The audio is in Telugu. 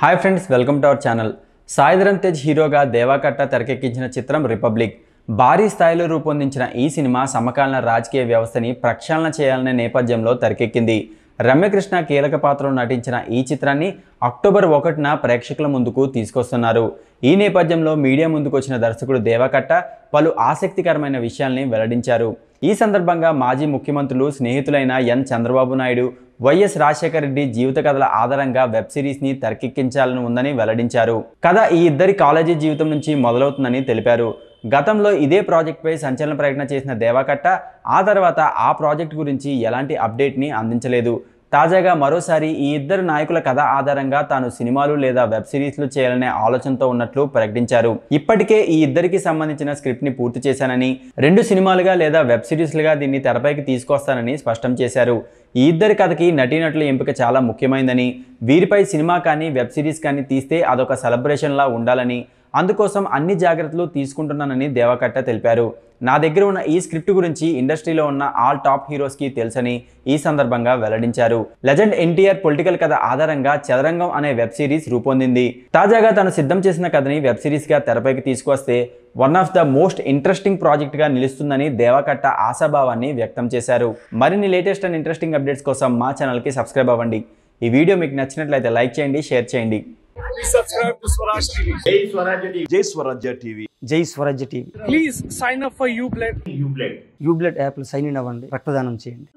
hi friends welcome to our channel Saidharam Tej హీరోగా దేవాకట్ట తెరకెక్కించిన చిత్రం రిపబ్లిక్ భారీ స్థాయిలో రూపొందించిన ఈ సినిమా సమకాలీన రాజకీయ వ్యవస్థని ప్రక్షాళన చేయాలనే నేపథ్యంలో తెరకెక్కింది రమ్యకృష్ణ కీలక పాత్రలో నటించిన ఈ చిత్రాన్ని అక్టోబర్ ఒకటిన ప్రేక్షకుల ముందుకు తీసుకొస్తున్నారు ఈ నేపథ్యంలో మీడియా ముందుకు వచ్చిన దర్శకుడు దేవకట్ట పలు ఆసక్తికరమైన విషయాల్ని వెల్లడించారు ఈ సందర్భంగా మాజీ ముఖ్యమంత్రులు స్నేహితులైన ఎన్ చంద్రబాబు నాయుడు వైఎస్ రాజశేఖర రెడ్డి జీవిత కథల ఆధారంగా వెబ్ సిరీస్ని తెరకెక్కించాలని ఉందని వెల్లడించారు కథ ఈ ఇద్దరి కాలేజీ జీవితం నుంచి మొదలవుతుందని తెలిపారు గతంలో ఇదే ప్రాజెక్ట్పై సంచలన ప్రకటన చేసిన దేవాకట్ట ఆ తర్వాత ఆ ప్రాజెక్ట్ గురించి ఎలాంటి అప్డేట్ని అందించలేదు తాజాగా మరోసారి ఈ ఇద్దరు నాయకుల కథ ఆధారంగా తాను సినిమాలు లేదా వెబ్ సిరీస్లు చేయాలనే ఆలోచనతో ఉన్నట్లు ప్రకటించారు ఇప్పటికే ఈ ఇద్దరికి సంబంధించిన స్క్రిప్ట్ని పూర్తి చేశానని రెండు సినిమాలుగా లేదా వెబ్ సిరీస్లుగా దీన్ని తెరపైకి తీసుకొస్తానని స్పష్టం చేశారు ఈ ఇద్దరి కథకి నటీనటుల ఎంపిక చాలా ముఖ్యమైందని వీరిపై సినిమా కానీ వెబ్ సిరీస్ కానీ తీస్తే అదొక సెలబ్రేషన్లా ఉండాలని అందుకోసం అన్ని జాగ్రత్తలు తీసుకుంటున్నానని దేవకట్ట తెలిపారు నా దగ్గర ఉన్న ఈ స్క్రిప్ట్ గురించి ఇండస్ట్రీలో ఉన్న ఆల్ టాప్ హీరోస్కి తెలుసని ఈ సందర్భంగా వెల్లడించారు లెజెండ్ ఎన్టీఆర్ పొలిటికల్ కథ ఆధారంగా చదరంగం అనే వెబ్ సిరీస్ రూపొందింది తాజాగా తను సిద్ధం చేసిన కథని వెబ్ సిరీస్గా తెరపైకి తీసుకొస్తే one of the most interesting ప్రాజెక్ట్గా నిలుస్తుందని దేవకట్ట ఆశాభావాన్ని వ్యక్తం చేశారు మరిన్ని లేటెస్ట్ అండ్ ఇంట్రెస్టింగ్ అప్డేట్స్ కోసం మా ఛానల్కి సబ్స్క్రైబ్ అవ్వండి ఈ వీడియో మీకు నచ్చినట్లయితే లైక్ చేయండి షేర్ చేయండి జై subscribe TV Jai Swarajya TV please sign up for you blood you blood you blood app sign in అవ్వండి రక్తదానం చేయండి